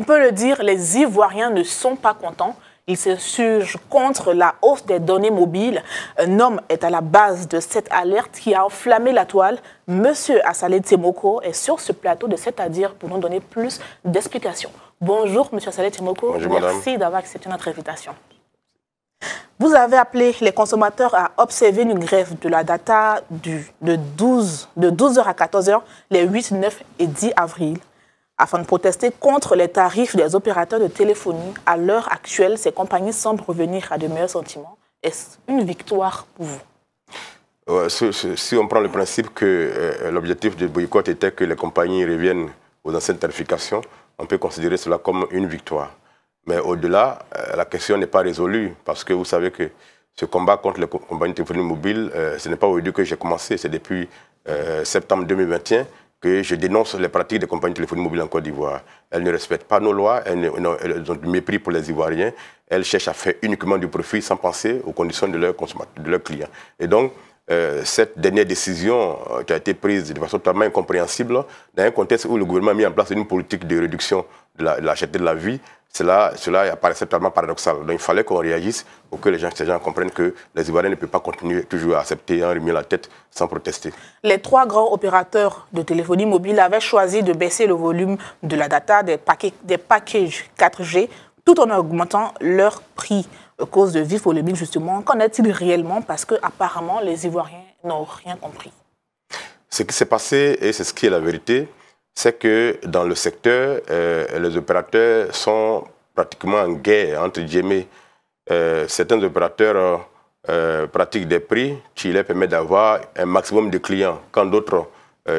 On peut le dire, les Ivoiriens ne sont pas contents. Ils se s'insurgent contre la hausse des données mobiles. Un homme est à la base de cette alerte qui a enflammé la toile. Monsieur Assalé Temoko est sur ce plateau de C'est-à-dire pour nous donner plus d'explications. Bonjour, monsieur Assalé Temoko. Merci d'avoir accepté notre invitation. Vous avez appelé les consommateurs à observer une grève de la data de, 12, de 12h à 14h les 8, 9 et 10 avril afin de protester contre les tarifs des opérateurs de téléphonie. À l'heure actuelle, ces compagnies semblent revenir à de meilleurs sentiments. Est-ce une victoire pour vous euh, si, on prend le principe que euh, euh, l'objectif du boycott était que les compagnies reviennent aux anciennes tarifications, on peut considérer cela comme une victoire. Mais au-delà, la question n'est pas résolue parce que vous savez que ce combat contre les compagnies téléphonie mobile, ce n'est pas aujourd'hui que j'ai commencé, c'est depuis septembre 2021 que je dénonce les pratiques des compagnies de téléphonie mobile en Côte d'Ivoire. Elles ne respectent pas nos lois, elles, ont du mépris pour les Ivoiriens, elles cherchent à faire uniquement du profit sans penser aux conditions de leurs, de leurs clients. Et donc, euh, cette dernière décision euh, qui a été prise de façon totalement incompréhensible dans un contexte où le gouvernement a mis en place une politique de réduction de la, de la de la vie, cela, cela apparaissait totalement paradoxal. Donc il fallait qu'on réagisse pour que les gens, ces gens comprennent que les Ivoiriens ne peuvent pas continuer toujours à accepter un remuer la tête sans protester. Les trois grands opérateurs de téléphonie mobile avaient choisi de baisser le volume de la data des, paquets, des packages 4G tout en augmentant leur prix à cause de vives polémiques justement. Qu'en est-il réellement Parce que apparemment les Ivoiriens n'ont rien compris. Ce qui s'est passé, et c'est ce qui est la vérité, c'est que dans le secteur, euh, les opérateurs sont pratiquement en guerre, entre guillemets. Euh, certains opérateurs euh, pratiquent des prix qui leur permettent d'avoir un maximum de clients, quand d'autres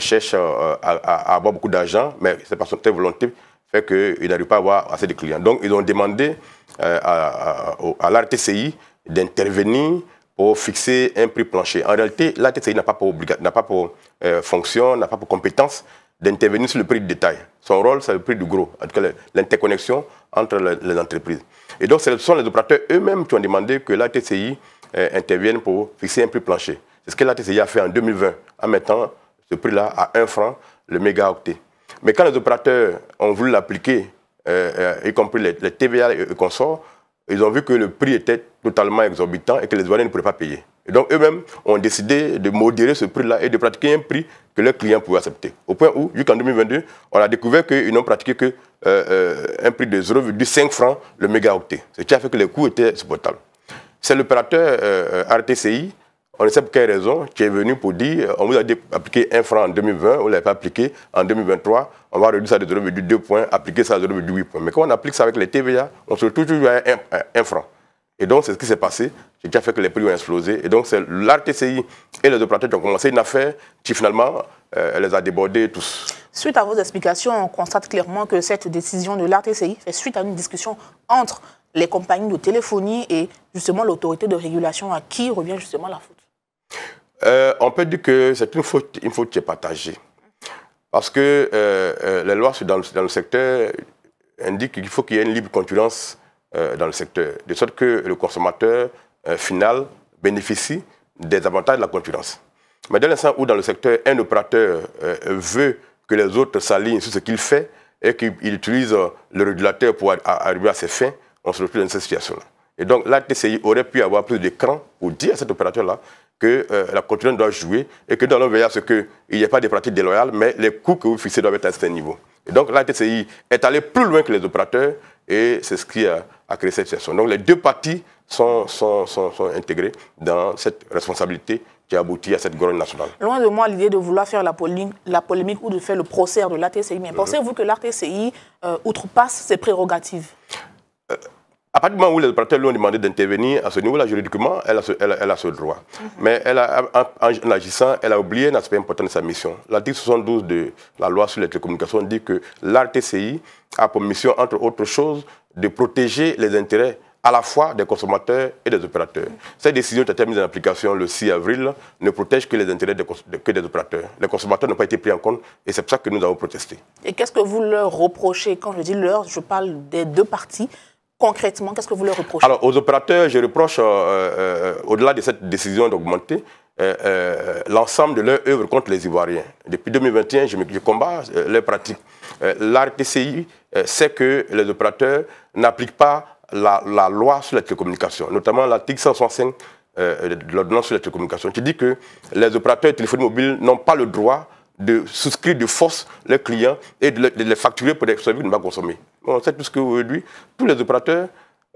cherchent à, avoir beaucoup d'argent, mais c'est pas son volonté fait qu'ils n'arrivent pas à avoir assez de clients. Donc, ils ont demandé euh, à, à, l'ARTCI d'intervenir pour fixer un prix plancher. En réalité, l'ARTCI n'a pas pour, n'a pas euh, fonction, n'a pas pour compétence d'intervenir sur le prix de détail. Son rôle, c'est le prix du gros, en tout cas l'interconnexion entre les entreprises. Et donc, ce sont les opérateurs eux-mêmes qui ont demandé que l'ATCI euh, intervienne pour fixer un prix plancher. C'est ce que la a fait en 2020, en mettant ce prix-là à 1 franc le mégaoctet. Mais quand les opérateurs ont voulu l'appliquer, euh, euh, y compris les, TVA et, les consorts, ils ont vu que le prix était totalement exorbitant et que les douaniers ne pouvaient pas payer. Et donc eux-mêmes ont décidé de modérer ce prix-là et de pratiquer un prix que leurs clients pouvaient accepter. Au point où, jusqu'en 2022, on a découvert qu'ils n'ont pratiqué qu'un euh, prix de 0,5 francs le mégaoctet, ce qui a fait que les coûts étaient supportables. C'est l'opérateur RTCI on ne sait pour quelle raison tu es venu pour dire euh, on vous a dit appliquer 1 franc en 2020, on ne l'avait pas appliqué. En 2023, on va réduire ça de 0,2 points, appliquer ça de 0,8 points. Mais quand on applique ça avec les TVA, on se retrouve toujours à 1, franc. Et donc, c'est ce qui s'est passé. J'ai déjà fait que les prix ont explosé. Et donc, c'est l'RTCI et les opérateurs qui ont commencé une affaire qui, finalement, euh, les a débordés tous. Suite à vos explications, on constate clairement que cette décision de l'RTCI fait suite à une discussion entre les compagnies de téléphonie et justement l'autorité de régulation à qui revient justement la faute. Euh, on peut dire que c'est une faute, qui est partagée. Parce que euh, euh, les lois dans, le, secteur indiquent qu'il faut qu'il y ait une libre concurrence dans le secteur, de sorte que le consommateur final bénéficie des avantages de la concurrence. Mais dès l'instant où dans le secteur, un opérateur veut que les autres s'alignent sur ce qu'il fait et qu'il utilise le régulateur pour arriver à ses fins, on se retrouve dans cette situation-là. Et donc, la TCI aurait pu avoir plus de cran pour dire à cet opérateur-là que euh, la continent doit jouer et que dans allons veiller à ce qu'il n'y ait pas de pratiques déloyales, mais les coûts que vous fixez doivent être à ce niveau. Et donc la TCI est allée plus loin que les opérateurs et c'est ce qui a, créé cette situation. Donc les deux parties sont, sont, sont, intégrées dans cette responsabilité qui aboutit à cette grande nationale. Loin de moi l'idée de vouloir faire la, polémique, ou de faire le procès de l'ATCI, mais euh. pensez-vous que l'ATCI euh, outrepasse ses prérogatives à partir du moment où les opérateurs lui ont demandé d'intervenir, à ce niveau-là, juridiquement, elle a ce, droit. Mhm. Mais en, agissant, elle a oublié un aspect important de sa mission. L'article 72 de la loi sur les télécommunications dit que l'ARTCI a pour mission, entre autres choses, de protéger les intérêts à la fois des consommateurs et des opérateurs. Mhm. Cette décision qui a été mise en application le 6 avril ne protège que les intérêts que des opérateurs. Les consommateurs n'ont pas été pris en compte et c'est pour ça que nous avons protesté. Et qu'est-ce que vous leur reprochez Quand je dis leur, je parle des deux parties concrètement, qu'est-ce que vous leur reprochez Alors, aux opérateurs, je reproche, euh, euh, au-delà de cette décision d'augmenter, euh, l'ensemble de leur œuvre contre les Ivoiriens. Depuis 2021, je, combat je combats leurs pratiques. L'ARTCI sait que les opérateurs n'appliquent pas la, loi sur les télécommunication, notamment l'article 165 de l'ordonnance sur la télécommunication, qui dit que les opérateurs de téléphonie mobile n'ont pas le droit de souscrire de force leurs clients et de, les facturer pour des services qu'ils ne pas consommer. On sait tous qu'aujourd'hui, tous les opérateurs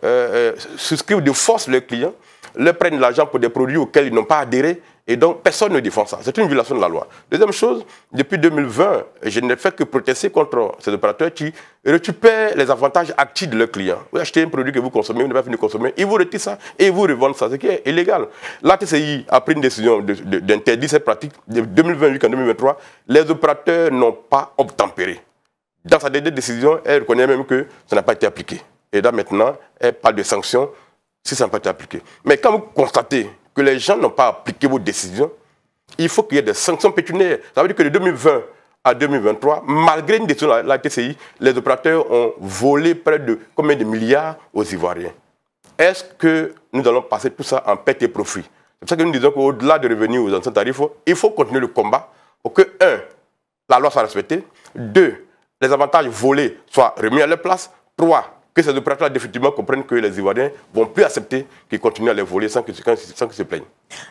euh, euh, souscrivent de force leurs clients, leur prennent l'argent pour des produits auxquels ils n'ont pas adhéré et donc, personne ne défend ça. C'est une violation de la loi. Deuxième chose, depuis 2020, je ne fais que protester contre ces opérateurs qui récupèrent les avantages actifs de leurs clients. Vous achetez un produit que vous consommez, vous n'avez pas fini de consommer, ils vous retirent ça et ils vous revendent ça, ce qui est illégal. La TCI a pris une décision d'interdire cette pratique. De 2028 à 2023, les opérateurs n'ont pas obtempéré. Dans sa dernière décision, elle reconnaît même que ça n'a pas été appliqué. Et là, maintenant, elle parle de sanctions si ça n'a pas été appliqué. Mais quand vous constatez que les gens n'ont pas appliqué vos décisions, il faut qu'il y ait des sanctions pétuniaires. Ça veut dire que de 2020 à 2023, malgré une décision de la TCI, les opérateurs ont volé près de combien de milliards aux Ivoiriens. Est-ce que nous allons passer tout ça en perte et profit C'est pour ça que nous disons qu'au-delà de revenir aux anciens tarifs, il faut continuer le combat pour que, 1. la loi soit respectée, 2. les avantages volés soient remis à leur place, trois, que ces opérateurs définitivement comprennent que les Ivoiriens vont plus accepter qu'ils continuent à les voler sans qu'ils sans se plaignent.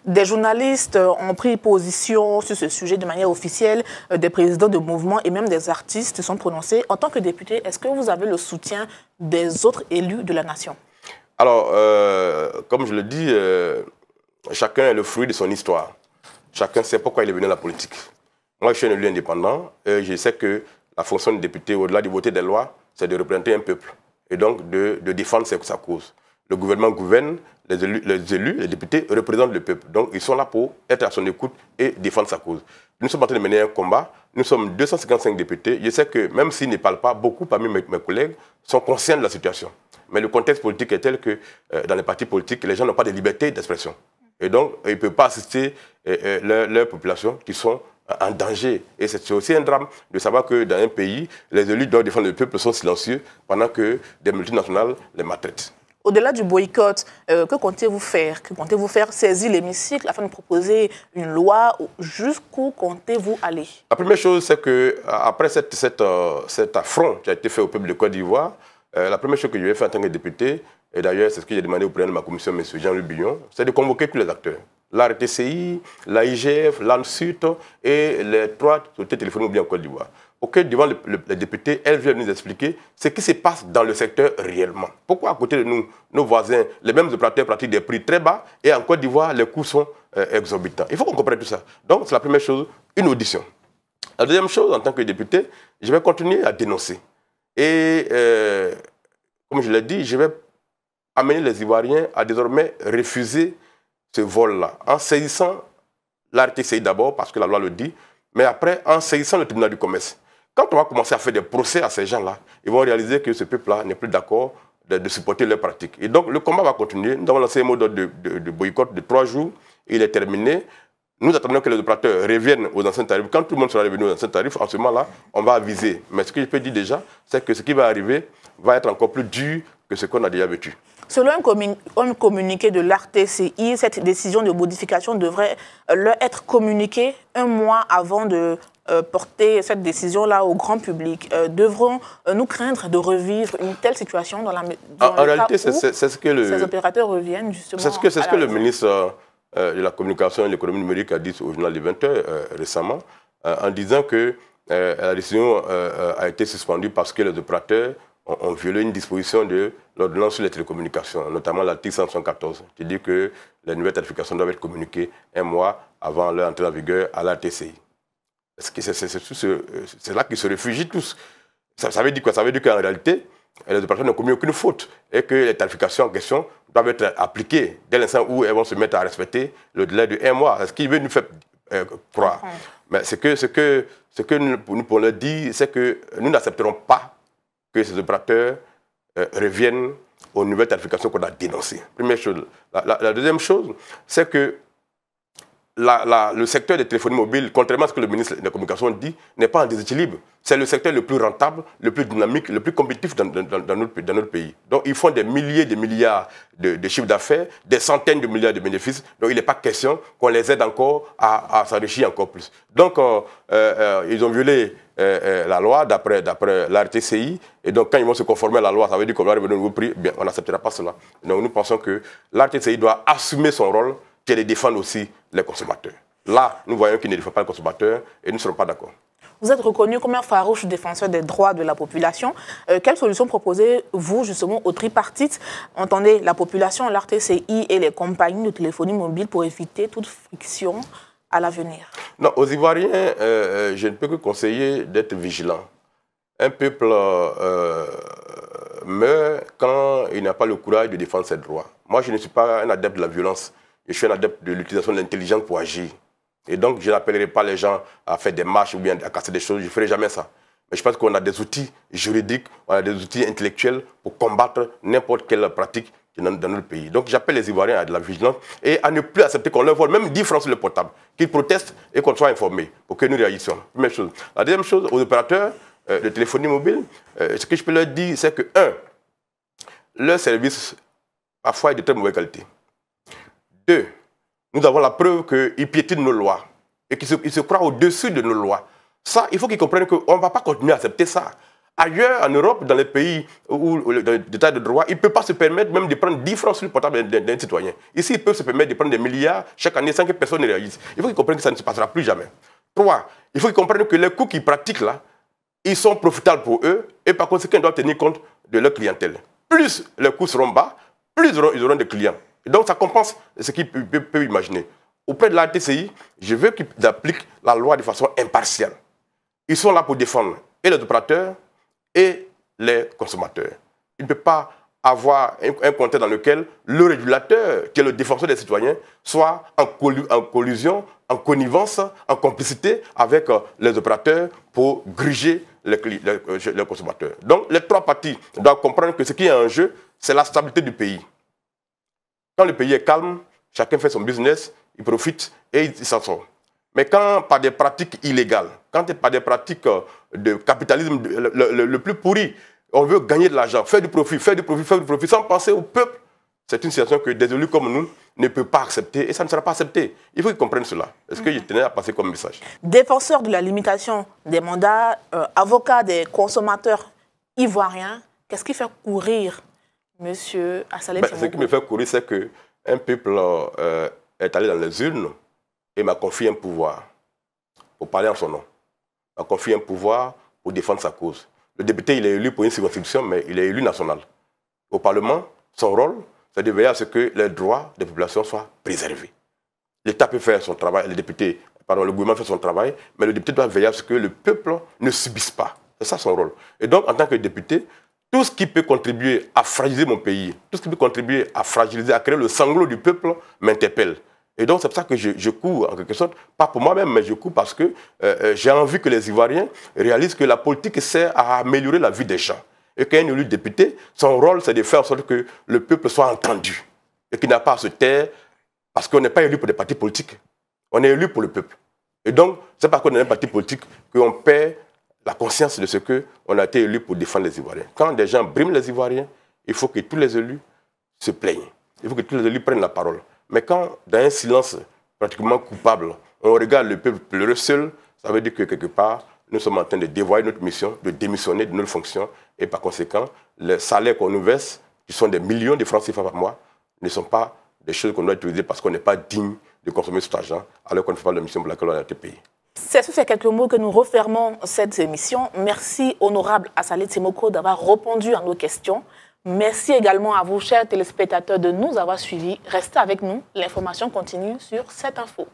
Des journalistes euh, ont pris position sur ce sujet de manière officielle. Euh, des présidents de mouvements et même des artistes se sont prononcés. En tant que député, est-ce que vous avez le soutien des autres élus de la nation Alors, euh, comme je le dis, chacun est le fruit de son histoire. Chacun sait pourquoi il est venu à la politique. Moi, je suis un élu indépendant et je sais que la fonction du député, au-delà du voter des lois, c'est de représenter un peuple et donc de, défendre sa cause. Le gouvernement gouverne, les élus, les députés représentent le peuple. Donc ils sont là pour être à son écoute et défendre sa cause. Nous sommes en train de mener un combat. Nous sommes 255 députés. Je sais que même s'ils ne parlent pas, beaucoup parmi mes, collègues sont conscients de la situation. Mais le contexte politique est tel que euh, dans les partis politiques, les gens n'ont pas de liberté d'expression. Et donc, ils ne peuvent pas assister euh, euh, leur population qui sont en danger. Et c'est aussi un drame de savoir que dans un pays, les élus doivent défendre le peuple, sont silencieux, pendant que des multinationales les maltraitent. Au-delà du boycott, euh, que comptez-vous faire Que comptez-vous faire Saisir l'hémicycle afin de proposer une loi Jusqu'où comptez-vous aller La première chose, c'est que euh, après euh, cet affront qui a été fait au peuple de Côte d'Ivoire, euh, la première chose que je vais faire en tant que député, et d'ailleurs c'est ce que j'ai demandé au président de ma commission, M. Jean-Luc Billon, c'est de convoquer tous les acteurs. L'ARTCI, l'AIGF, l'ANSUT et les trois sociétés téléphoniques bien en Côte d'Ivoire. Ok, devant les députés, elles viennent nous expliquer ce qui se passe dans le secteur réellement. Pourquoi à côté de nous, nos voisins, les mêmes opérateurs pratiquent des prix très bas et en Côte d'Ivoire, les coûts sont euh, exorbitants. Il faut qu'on comprenne tout ça. Donc c'est la première chose, une audition. La deuxième chose, en tant que député, je vais continuer à dénoncer. Et euh, comme je l'ai dit, je vais amener les Ivoiriens à désormais refuser ce vol-là, en saisissant l'article d'abord, parce que la loi le dit, mais après en saisissant le tribunal du commerce. Quand on va commencer à faire des procès à ces gens-là, ils vont réaliser que ce peuple-là n'est plus d'accord de, supporter leurs pratiques. Et donc, le combat va continuer. Nous avons lancé un mot de, boycott de trois jours. Il est terminé. Nous attendons que les opérateurs reviennent aux anciens tarifs. Quand tout le monde sera revenu aux anciens tarifs, en ce moment-là, on va aviser. Mais ce que je peux dire déjà, c'est que ce qui va arriver va être encore plus dur que ce qu'on a déjà vécu. Selon un communiqué de l'ARTCI, cette décision de modification devrait euh, leur être communiquée un mois avant de euh, porter cette décision-là au grand public. Euh, Devrons-nous craindre de revivre une telle situation dans la dans en, le réalité, c'est ce que le, ces opérateurs reviennent justement C'est ce que, ce que le ministre euh, de la communication et l'économie numérique a dit au journal des 20 heures euh, récemment, euh, en disant que la décision a été suspendue parce que les opérateurs ont, violé une disposition de l'ordonnance sur les télécommunications, notamment l'article 114, qui dit que les nouvelles tarifications doivent être communiquées un mois avant leur entrée en vigueur à la TCI. C'est là qu'ils se réfugient tous. Ça, ça, veut dire quoi Ça veut dire qu'en réalité, les opérateurs n'ont commis aucune faute et que les tarifications en question doivent être appliquées dès l'instant où elles vont se mettre à respecter le délai de un mois. Ce qui veut nous faire euh, croire. Mais ce que, ce que, ce que nous, nous pouvons leur dire, c'est que nous n'accepterons pas que ces opérateurs euh, reviennent aux nouvelles tarifications qu'on a dénoncées. Première chose. la deuxième chose, c'est que le secteur des téléphonies mobiles, contrairement à ce que le ministre des Communications dit, n'est pas en déséquilibre. C'est le secteur le plus rentable, le plus dynamique, le plus compétitif dans, notre, pays. Donc ils font des milliers de milliards de, chiffres d'affaires, des centaines de milliards de bénéfices. Donc il n'est pas question qu'on les aide encore à, s'enrichir encore plus. Donc euh, euh, euh, ils ont violé la loi d'après l'RTCI. Et donc quand ils vont se conformer à la loi, ça veut dire qu'on va revenir au prix. Bien, on n'acceptera pas cela. Donc nous pensons que l'RTCI doit assumer son rôle qu'elle défendent aussi les consommateurs. Là, nous voyons qu'ils ne défendent pas les consommateurs et nous ne serons pas d'accord. Vous êtes reconnu comme un farouche défenseur des droits de la population. Quelle euh, quelles solutions proposez-vous justement aux tripartites Entendez la population, l'RTCI et les compagnies de téléphonie mobile pour éviter toute friction à l'avenir Non, aux Ivoiriens, euh, euh, je ne peux que conseiller d'être vigilant. Un peuple meurt quand il n'a pas le courage de défendre ses droits. Moi, je ne suis pas un adepte de la violence je suis un adepte de l'utilisation de l'intelligence pour agir. Et donc, je n'appellerai pas les gens à faire des marches ou bien à casser des choses. Je ne ferai jamais ça. Mais je pense qu'on a des outils juridiques, on a des outils intellectuels pour combattre n'importe quelle pratique dans, notre pays. Donc, j'appelle les Ivoiriens à de la vigilance et à ne plus accepter qu'on leur vole même 10 francs sur le portable, qu'ils protestent et qu'on soit informés pour que nous réagissions. Première chose. La deuxième chose, aux opérateurs euh, de téléphonie mobile, euh, ce que je peux leur dire, c'est que, un, leur service, parfois, est de très mauvaise qualité deux, nous avons la preuve qu'ils piétinent nos lois et qu'ils se, croient au-dessus de nos lois. Ça, il faut qu'ils comprennent qu'on ne va pas continuer à accepter ça. Ailleurs, en Europe, dans les pays où l'état de droit, il ne peut pas se permettre même de prendre 10 francs sur le portable d'un citoyen. Ici, il peut se permettre de prendre des milliards chaque année sans que personne ne réalise. Il faut qu'ils comprennent que ça ne se passera plus jamais. Trois, il faut qu'ils comprennent que les coûts qu'ils pratiquent là, ils sont profitables pour eux et par conséquent, ils doivent tenir compte de leur clientèle. Plus les coûts seront bas, plus ils auront, ils auront clients. Donc ça compense ce qu'il peut, imaginer. Auprès de la TCI, je veux qu'ils appliquent la loi de façon impartiale. Ils sont là pour défendre et les opérateurs et les consommateurs. Il ne peut pas avoir un, contexte dans lequel le régulateur, qui est le défenseur des citoyens, soit en, collusion, en connivence, en complicité avec euh, les opérateurs pour griger euh, les consommateurs. Donc les trois parties doivent comprendre que ce qui est en jeu, c'est la stabilité du pays. Quand le pays est calme, chacun fait son business, il profite et il s'en sort. Mais quand par des pratiques illégales, quand par des pratiques euh, de capitalisme le, plus pourri, on veut gagner de l'argent, faire du profit, faire du profit, faire du profit, sans penser au peuple, c'est une situation que des élus comme nous ne peuvent pas accepter et ça ne sera pas accepté. Il faut qu'ils comprennent cela. Est-ce que je tenais à passer comme message Défenseur de la limitation des mandats, euh, avocat des consommateurs ivoiriens, qu'est-ce qui fait courir Monsieur Ce qui me fait courir, c'est qu'un peuple euh, est allé dans les urnes et m'a confié un pouvoir pour parler en son nom. M'a confié un pouvoir pour défendre sa cause. Le député, il est élu pour une circonscription, mais il est élu national. Au Parlement, son rôle, c'est de veiller à ce que les droits des populations soient préservés. L'État peut faire son travail, le député, pardon, le gouvernement fait son travail, mais le député doit veiller à ce que le peuple ne subisse pas. C'est ça son rôle. Et donc, en tant que député, tout ce qui peut contribuer à fragiliser mon pays, tout ce qui peut contribuer à fragiliser, à créer le sanglot du peuple m'interpelle. Et donc, c'est pour ça que je, cours, en quelque sorte, pas pour moi-même, mais je cours parce que euh, euh, j'ai envie que les Ivoiriens réalisent que la politique sert à améliorer la vie des gens. Et qu'un élu député, son rôle, c'est de faire en sorte que le peuple soit entendu et qu'il n'a pas à se taire parce qu'on n'est pas élu pour des partis politiques. On est élu pour le peuple. Et donc, c'est parce qu'on est un parti politique qu'on perd la conscience de ce qu'on a été élu pour défendre les Ivoiriens. Quand des gens briment les Ivoiriens, il faut que tous les élus se plaignent. Il faut que tous les élus prennent la parole. Mais quand, dans un silence pratiquement coupable, on regarde le peuple pleurer seul, ça veut dire que quelque part, nous sommes en train de dévoyer notre mission, de démissionner de nos fonctions. Et par conséquent, les salaires qu'on nous verse, qui sont des millions de francs CFA par mois, ne sont pas des choses qu'on doit utiliser parce qu'on n'est pas digne de consommer cet argent alors qu'on ne fait pas la mission pour laquelle on a été payé. C'est sur ces quelques mots que nous refermons cette émission. Merci, honorable Salé Timoko, d'avoir répondu à nos questions. Merci également à vous, chers téléspectateurs, de nous avoir suivis. Restez avec nous. L'information continue sur cette info.